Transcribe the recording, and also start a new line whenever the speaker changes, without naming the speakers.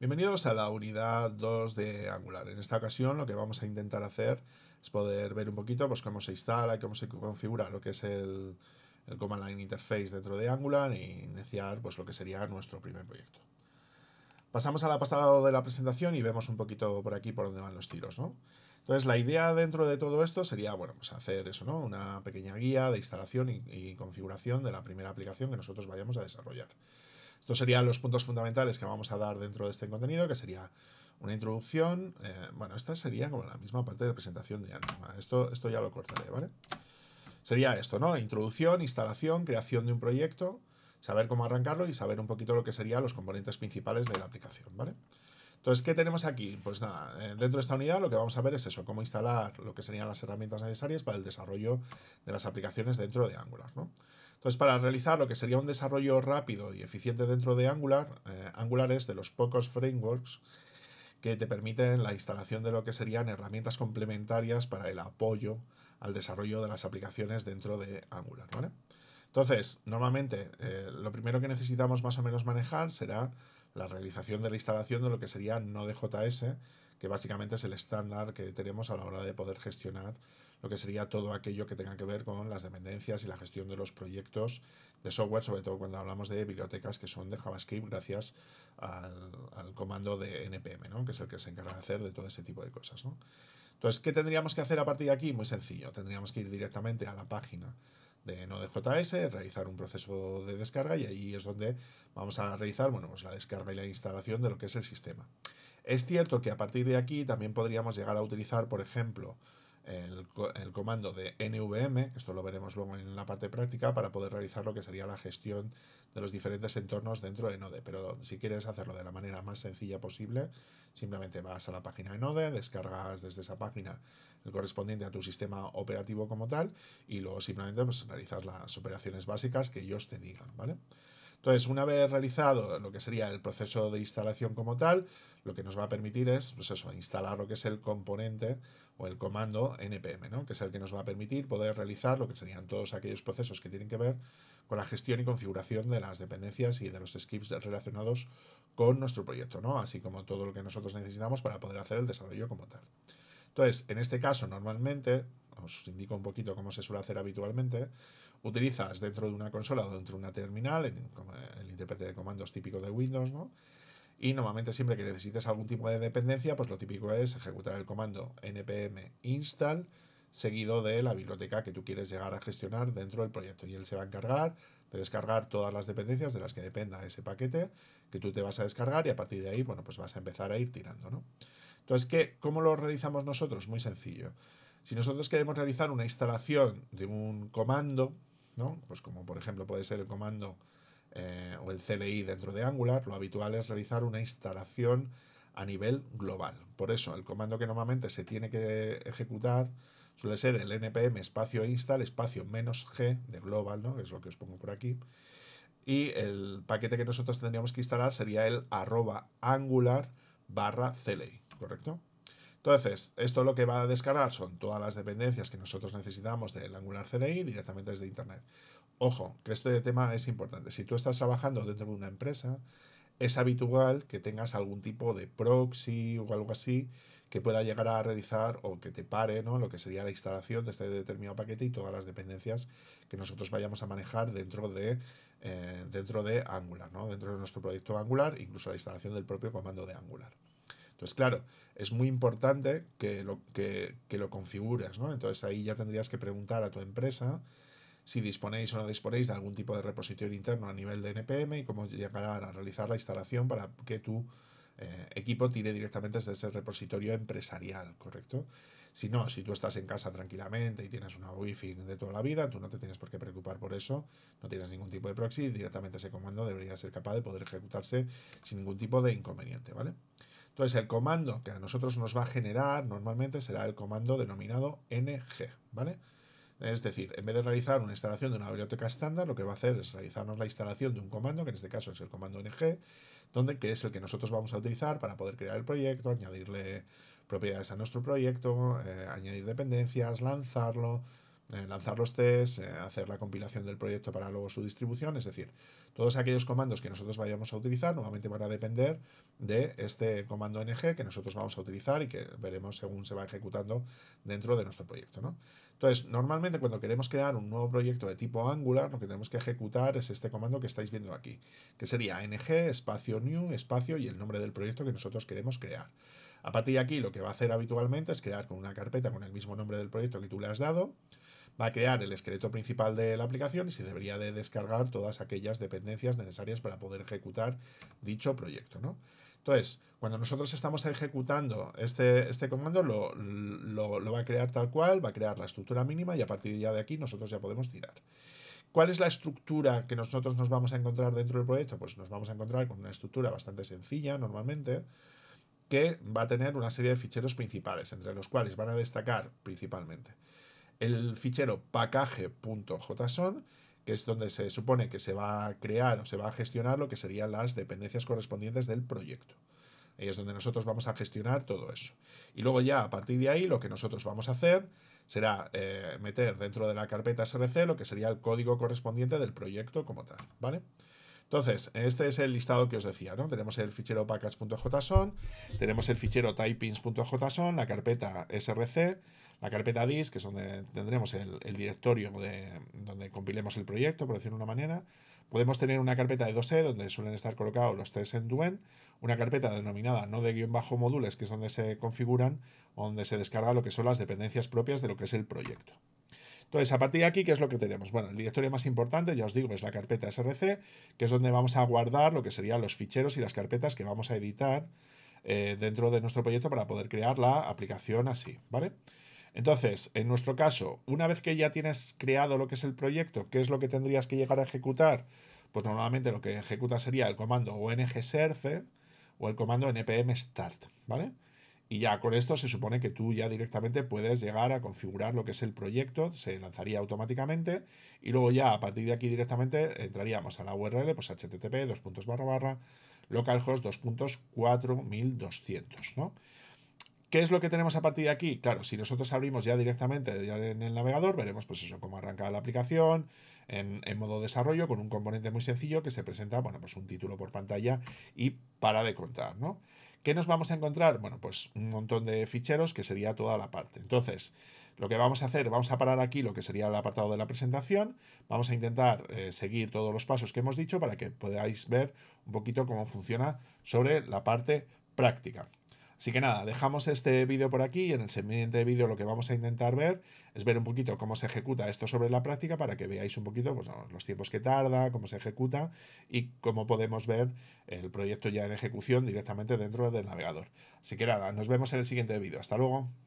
Bienvenidos a la unidad 2 de Angular. En esta ocasión lo que vamos a intentar hacer es poder ver un poquito pues, cómo se instala, y cómo se configura lo que es el, Command Line Interface dentro de Angular e iniciar pues, lo que sería nuestro primer proyecto. Pasamos a la pasada de la presentación y vemos un poquito por aquí por dónde van los tiros. ¿no? Entonces la idea dentro de todo esto sería bueno, pues, hacer eso, ¿no? una pequeña guía de instalación y configuración de la primera aplicación que nosotros vayamos a desarrollar. Estos serían los puntos fundamentales que vamos a dar dentro de este contenido, que sería una introducción. Eh, bueno, esta sería como la misma parte de presentación de Anima. Esto, esto ya lo cortaré, ¿vale? Sería esto, ¿no? Introducción, instalación, creación de un proyecto, saber cómo arrancarlo y saber un poquito lo que serían los componentes principales de la aplicación, ¿vale? Entonces, ¿qué tenemos aquí? Pues nada, eh, dentro de esta unidad lo que vamos a ver es eso, cómo instalar lo que serían las herramientas necesarias para el desarrollo de las aplicaciones dentro de Angular, ¿no? Entonces, para realizar lo que sería un desarrollo rápido y eficiente dentro de Angular, eh, Angular es de los pocos frameworks que te permiten la instalación de lo que serían herramientas complementarias para el apoyo al desarrollo de las aplicaciones dentro de Angular. Entonces, normalmente eh, lo primero que necesitamos más o menos manejar será la realización de la instalación de lo que sería Node.js, que básicamente es el estándar que tenemos a la hora de poder gestionar lo que sería todo aquello que tenga que ver con las dependencias y la gestión de los proyectos de software, sobre todo cuando hablamos de bibliotecas que son de JavaScript gracias al, comando de npm, que es el que se encarga de hacer de todo ese tipo de cosas. Entonces, ¿qué tendríamos que hacer a partir de aquí? Muy sencillo, tendríamos que ir directamente a la página de Node.js, realizar un proceso de descarga y ahí es donde vamos a realizar pues la descarga y la instalación de lo que es el sistema. Es cierto que a partir de aquí también podríamos llegar a utilizar, por ejemplo, el, el, comando de NVM, esto lo veremos luego en la parte práctica, para poder realizar lo que sería la gestión de los diferentes entornos dentro de Node. Pero si quieres hacerlo de la manera más sencilla posible, simplemente vas a la página de Node, descargas desde esa página el correspondiente a tu sistema operativo como tal y luego simplemente pues, realizar las operaciones básicas que ellos te digan, ¿vale? vale entonces, una vez realizado lo que sería el proceso de instalación como tal, lo que nos va a permitir es, pues eso, instalar lo que es el componente o el comando npm, ¿no? que es el que nos va a permitir poder realizar lo que serían todos aquellos procesos que tienen que ver con la gestión y configuración de las dependencias y de los scripts relacionados con nuestro proyecto, ¿no? así como todo lo que nosotros necesitamos para poder hacer el desarrollo como tal. Entonces, en este caso, normalmente os indico un poquito cómo se suele hacer habitualmente, utilizas dentro de una consola o dentro de una terminal, eh, el intérprete de comandos típico de Windows, ¿no? Y normalmente siempre que necesites algún tipo de dependencia, pues lo típico es ejecutar el comando npm install seguido de la biblioteca que tú quieres llegar a gestionar dentro del proyecto. Y él se va a encargar de descargar todas las dependencias de las que dependa ese paquete que tú te vas a descargar y a partir de ahí, bueno, pues vas a empezar a ir tirando, ¿no? Entonces, ¿cómo lo realizamos nosotros? Muy sencillo. Si nosotros queremos realizar una instalación de un comando, ¿no? pues como por ejemplo puede ser el comando eh, o el CLI dentro de Angular, lo habitual es realizar una instalación a nivel global. Por eso, el comando que normalmente se tiene que ejecutar suele ser el npm espacio install espacio menos g de global, ¿no? que es lo que os pongo por aquí. Y el paquete que nosotros tendríamos que instalar sería el arroba angular barra CLI, ¿correcto? Entonces, esto lo que va a descargar son todas las dependencias que nosotros necesitamos del Angular CLI directamente desde Internet. Ojo, que este tema es importante. Si tú estás trabajando dentro de una empresa, es habitual que tengas algún tipo de proxy o algo así que pueda llegar a realizar o que te pare ¿no? lo que sería la instalación de este determinado paquete y todas las dependencias que nosotros vayamos a manejar dentro de, eh, dentro de Angular, ¿no? dentro de nuestro proyecto Angular, incluso la instalación del propio comando de Angular. Entonces, claro, es muy importante que lo, que, lo configures, ¿no? Entonces ahí ya tendrías que preguntar a tu empresa si disponéis o no disponéis de algún tipo de repositorio interno a nivel de NPM y cómo llegar a realizar la instalación para que tu eh, equipo tire directamente desde ese repositorio empresarial, ¿correcto? Si no, si tú estás en casa tranquilamente y tienes una Wi-Fi de toda la vida, tú no te tienes por qué preocupar por eso, no tienes ningún tipo de proxy, directamente ese comando debería ser capaz de poder ejecutarse sin ningún tipo de inconveniente, ¿vale? Entonces, el comando que a nosotros nos va a generar normalmente será el comando denominado ng, ¿vale? Es decir, en vez de realizar una instalación de una biblioteca estándar, lo que va a hacer es realizarnos la instalación de un comando, que en este caso es el comando ng, donde, que es el que nosotros vamos a utilizar para poder crear el proyecto, añadirle propiedades a nuestro proyecto, eh, añadir dependencias, lanzarlo, eh, lanzar los tests, eh, hacer la compilación del proyecto para luego su distribución, es decir, todos aquellos comandos que nosotros vayamos a utilizar nuevamente van a depender de este comando ng que nosotros vamos a utilizar y que veremos según se va ejecutando dentro de nuestro proyecto. Entonces, normalmente cuando queremos crear un nuevo proyecto de tipo Angular, lo que tenemos que ejecutar es este comando que estáis viendo aquí, que sería ng espacio new espacio y el nombre del proyecto que nosotros queremos crear. A partir de aquí lo que va a hacer habitualmente es crear con una carpeta con el mismo nombre del proyecto que tú le has dado, va a crear el esqueleto principal de la aplicación y se debería de descargar todas aquellas dependencias necesarias para poder ejecutar dicho proyecto. ¿no? Entonces, cuando nosotros estamos ejecutando este, este comando, lo, va a crear tal cual, va a crear la estructura mínima y a partir ya de aquí nosotros ya podemos tirar. ¿Cuál es la estructura que nosotros nos vamos a encontrar dentro del proyecto? Pues nos vamos a encontrar con una estructura bastante sencilla normalmente, que va a tener una serie de ficheros principales, entre los cuales van a destacar principalmente el fichero package.json, que es donde se supone que se va a crear o se va a gestionar lo que serían las dependencias correspondientes del proyecto. Ahí es donde nosotros vamos a gestionar todo eso. Y luego ya a partir de ahí lo que nosotros vamos a hacer será eh, meter dentro de la carpeta src lo que sería el código correspondiente del proyecto como tal, ¿vale? Entonces, este es el listado que os decía, ¿no? Tenemos el fichero package.json, tenemos el fichero typings.json, la carpeta src, la carpeta disk, que es donde tendremos el, directorio donde compilemos el proyecto, por decirlo de una manera. Podemos tener una carpeta de 2E donde suelen estar colocados los test en Duen, una carpeta denominada no de guión bajo modules que es donde se configuran, donde se descarga lo que son las dependencias propias de lo que es el proyecto. Entonces, a partir de aquí, ¿qué es lo que tenemos? Bueno, el directorio más importante, ya os digo, es la carpeta src, que es donde vamos a guardar lo que serían los ficheros y las carpetas que vamos a editar eh, dentro de nuestro proyecto para poder crear la aplicación así, ¿vale? vale entonces, en nuestro caso, una vez que ya tienes creado lo que es el proyecto, qué es lo que tendrías que llegar a ejecutar, pues normalmente lo que ejecuta sería el comando ong-serve o el comando npm start, ¿vale? Y ya con esto se supone que tú ya directamente puedes llegar a configurar lo que es el proyecto, se lanzaría automáticamente y luego ya a partir de aquí directamente entraríamos a la URL, pues http localhost 2.4200, ¿no? ¿Qué es lo que tenemos a partir de aquí? Claro, si nosotros abrimos ya directamente en el navegador, veremos pues eso, cómo arranca la aplicación en, modo desarrollo con un componente muy sencillo que se presenta, bueno, pues un título por pantalla y para de contar, ¿no? ¿Qué nos vamos a encontrar? Bueno, pues un montón de ficheros que sería toda la parte. Entonces, lo que vamos a hacer, vamos a parar aquí lo que sería el apartado de la presentación, vamos a intentar eh, seguir todos los pasos que hemos dicho para que podáis ver un poquito cómo funciona sobre la parte práctica. Así que nada, dejamos este vídeo por aquí y en el siguiente vídeo lo que vamos a intentar ver es ver un poquito cómo se ejecuta esto sobre la práctica para que veáis un poquito pues, los tiempos que tarda, cómo se ejecuta y cómo podemos ver el proyecto ya en ejecución directamente dentro del navegador. Así que nada, nos vemos en el siguiente vídeo. Hasta luego.